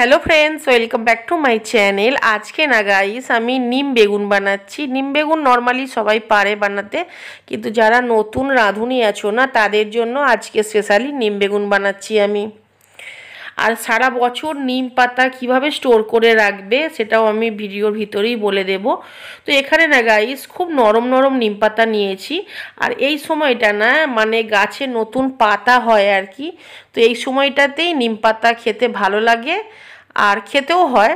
hello friends welcome back to my channel আজকে না guys আমি নিম বেগুন বানাচ্ছি নিম বেগুন নর্মালি সবাই পারে বানাতে কিন্তু যারা নতুন রাঁধুনি আছো না তাদের জন্য আজকে স্পেশালি নিম বেগুন বানাচ্ছি আমি আর সারা বছর নিম পাতা কীভাবে স্টোর করে রাখবে সেটাও আমি ভিডিওর ভিতরেই বলে দেব তো এখানে না গাইস খুব নরম নরম নিম পাতা নিয়েছি আর এই সময়টা না মানে গাছে নতুন পাতা হয় আর কি তো এই সময়টাতেই নিম পাতা খেতে ভালো লাগে আর খেতেও হয়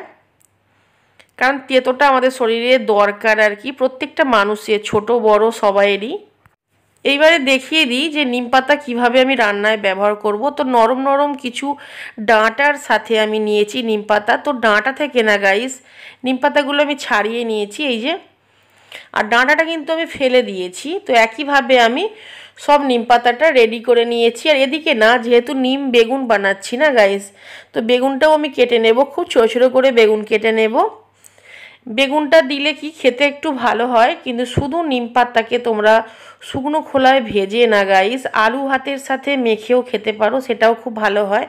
কারণ তেতোটা আমাদের শরীরে দরকার আর কি প্রত্যেকটা মানুষের ছোট বড় সবাইয়েরই এইবারে দেখিয়ে দিই যে নিম পাতা কীভাবে আমি রান্নায় ব্যবহার করব তো নরম নরম কিছু ডাঁটার সাথে আমি নিয়েছি নিম পাতা তো ডাঁটা থেকে না গাইস নিম পাতাগুলো আমি ছাড়িয়ে নিয়েছি এই যে আর ডাঁটাটা কিন্তু আমি ফেলে দিয়েছি তো একইভাবে আমি সব নিম পাতাটা রেডি করে নিয়েছি আর এদিকে না যেহেতু নিম বেগুন বানাচ্ছি না গাইস তো বেগুনটাও আমি কেটে নেব খুব ছোটো ছোটো করে বেগুন কেটে নেবো বেগুনটা দিলে কি খেতে একটু ভালো হয় কিন্তু শুধু নিম পাতাকে তোমরা শুকনো খোলায় ভেজে না গাইস আলু ভাতের সাথে মেখেও খেতে পারো সেটাও খুব ভালো হয়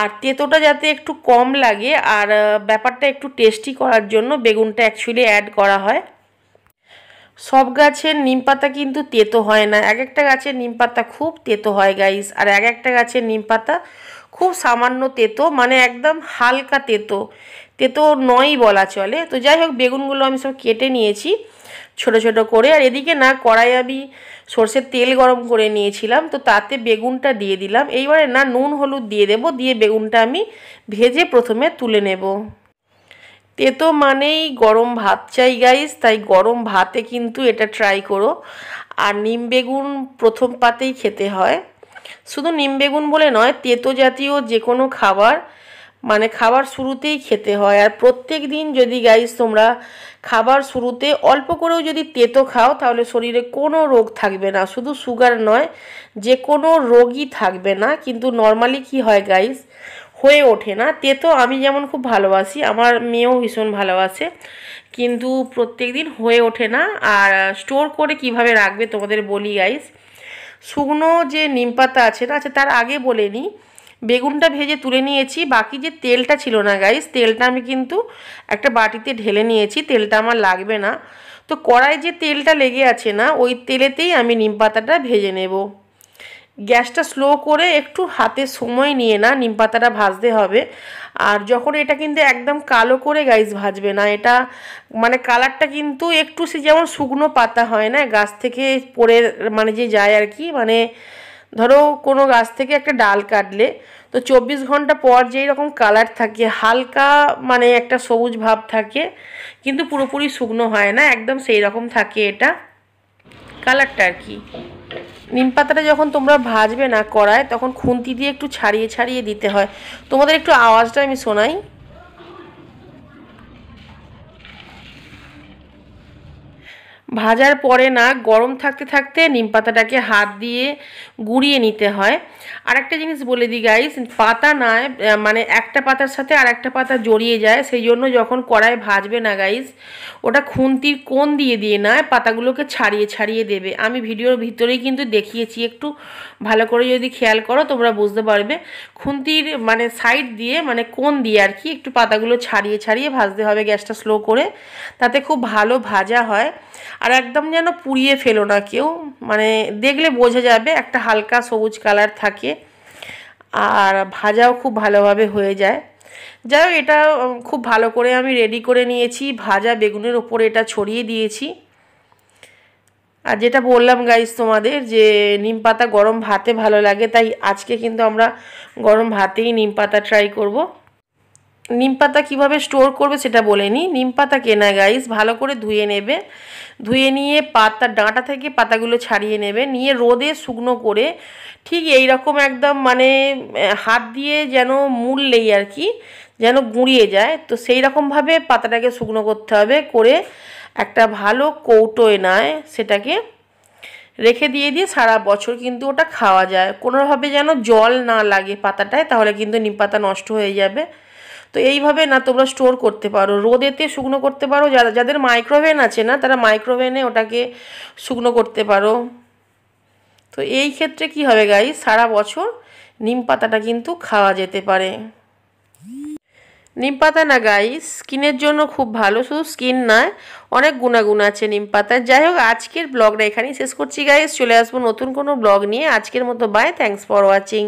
আর তেঁতোটা যাতে একটু কম লাগে আর ব্যাপারটা একটু টেস্টি করার জন্য বেগুনটা অ্যাকচুয়ালি অ্যাড করা হয় সব গাছের নিম পাতা কিন্তু তেতো হয় না এক একটা গাছের নিম পাতা খুব তেতো হয় গাইস আর এক একটা গাছের নিম পাতা খুব সামান্য তেতো মানে একদম হালকা তেতো তেতো নয় বলা চলে তো যাই হোক বেগুনগুলো আমি সব কেটে নিয়েছি ছোট ছোট করে আর এদিকে না কড়াই আমি সর্ষের তেল গরম করে নিয়েছিলাম তো তাতে বেগুনটা দিয়ে দিলাম এইবারে না নুন হলুদ দিয়ে দেব দিয়ে বেগুনটা আমি ভেজে প্রথমে তুলে নেব তেতো মানেই গরম ভাত চাই গাইস তাই গরম ভাতে কিন্তু এটা ট্রাই করো আর নিম বেগুন প্রথম পাতেই খেতে হয় শুধু নিম বেগুন বলে নয় তেতো জাতীয় যে কোনো খাবার মানে খাবার শুরুতেই খেতে হয় আর প্রত্যেক দিন যদি গাইস তোমরা খাবার শুরুতে অল্প করেও যদি তেতো খাও তাহলে শরীরে কোনো রোগ থাকবে না শুধু সুগার নয় যে কোনো রোগই থাকবে না কিন্তু নর্মালি কি হয় গাইস হয়ে ওঠে না তেতো আমি যেমন খুব ভালোবাসি আমার মেয়েও ভীষণ ভালোবাসে কিন্তু প্রত্যেক দিন হয়ে ওঠে না আর স্টোর করে কিভাবে রাখবে তোমাদের বলি গাইস শুকনো যে নিম পাতা আছে না আচ্ছা তার আগে বলে নিই বেগুনটা ভেজে তুলে নিয়েছি বাকি যে তেলটা ছিল না গাইস তেলটা আমি কিন্তু একটা বাটিতে ঢেলে নিয়েছি তেলটা আমার লাগবে না তো কড়াই যে তেলটা লেগে আছে না ওই তেলেতেই আমি নিম পাতাটা ভেজে নেবো গ্যাসটা স্লো করে একটু হাতে সময় নিয়ে না নিম পাতাটা ভাজতে হবে আর যখন এটা কিন্তু একদম কালো করে গাইস ভাজবে না এটা মানে কালারটা কিন্তু একটু সে যেমন শুকনো পাতা হয় না গাছ থেকে পড়ে মানে যে যায় আর কি মানে ধরো কোনো গাছ থেকে একটা ডাল কাটলে তো চব্বিশ ঘন্টা পর যেই রকম কালার থাকে হালকা মানে একটা সবুজ ভাব থাকে কিন্তু পুরোপুরি শুকনো হয় না একদম সেই রকম থাকে এটা কালারটা আর কি নিম পাতাটা যখন তোমরা ভাজবে না কড়ায় তখন খুন্তি দিয়ে একটু ছাড়িয়ে ছাড়িয়ে দিতে হয় তোমাদের একটু আওয়াজটা আমি শোনাই ভাজার পরে না গরম থাকতে থাকতে নিম পাতাটাকে হাত দিয়ে গুঁড়িয়ে নিতে হয় আর একটা জিনিস বলে দিই গাইস পাতা না মানে একটা পাতার সাথে আর একটা পাতা জড়িয়ে যায় সেই জন্য যখন কড়ায় ভাজবে না গাইস ওটা খুন্তির কোন দিয়ে দিয়ে না পাতাগুলোকে ছাড়িয়ে ছাড়িয়ে দেবে আমি ভিডিওর ভিতরেই কিন্তু দেখিয়েছি একটু ভালো করে যদি খেয়াল করো তোমরা বুঝতে পারবে খুন্তির মানে সাইড দিয়ে মানে কোন দিয়ে আর কি একটু পাতাগুলো ছাড়িয়ে ছাড়িয়ে ভাজতে হবে গ্যাসটা স্লো করে তাতে খুব ভালো ভাজা হয় আর একদম যেন পুড়িয়ে ফেলো না কেউ মানে দেখলে বোঝা যাবে একটা হালকা সবুজ কালার থাকে আর ভাজাও খুব ভালোভাবে হয়ে যায় যাই হোক এটা খুব ভালো করে আমি রেডি করে নিয়েছি ভাজা বেগুনের ওপরে এটা ছড়িয়ে দিয়েছি আর যেটা বললাম গাইজ তোমাদের যে নিম পাতা গরম ভাতে ভালো লাগে তাই আজকে কিন্তু আমরা গরম ভাতেই নিম পাতা ট্রাই করবো নিম পাতা কীভাবে স্টোর করবে সেটা বলে নিই নিম পাতা কেনা গাইস ভালো করে ধুয়ে নেবে ধুয়ে নিয়ে পাতা ডাঁটা থেকে পাতাগুলো ছাড়িয়ে নেবে নিয়ে রোদে শুকনো করে ঠিক এই রকম একদম মানে হাত দিয়ে যেন মুড়লেই আর কি যেন গুঁড়িয়ে যায় তো সেই রকমভাবে পাতাটাকে শুকনো করতে হবে করে একটা ভালো কৌটোয় নেয় সেটাকে রেখে দিয়ে দিয়ে সারা বছর কিন্তু ওটা খাওয়া যায় কোনোভাবে যেন জল না লাগে পাতাটায় তাহলে কিন্তু নিম পাতা নষ্ট হয়ে যাবে তো এইভাবে না তোমরা স্টোর করতে পারো রোদেতে শুকনো করতে পারো যারা যাদের মাইক্রোওভেন আছে না তারা মাইক্রোওভেনে ওটাকে শুকনো করতে পারো তো এই ক্ষেত্রে কি হবে গাই সারা বছর নিম পাতাটা কিন্তু খাওয়া যেতে পারে নিম পাতা না গাই স্কিনের জন্য খুব ভালো শুধু স্কিন নয় অনেক গুণাগুণ আছে নিম পাতার যাই হোক আজকের ব্লগটা এখানেই শেষ করছি গাইস চলে আসবো নতুন কোনো ব্লগ নিয়ে আজকের মতো বাই থ্যাংকস ফর ওয়াচিং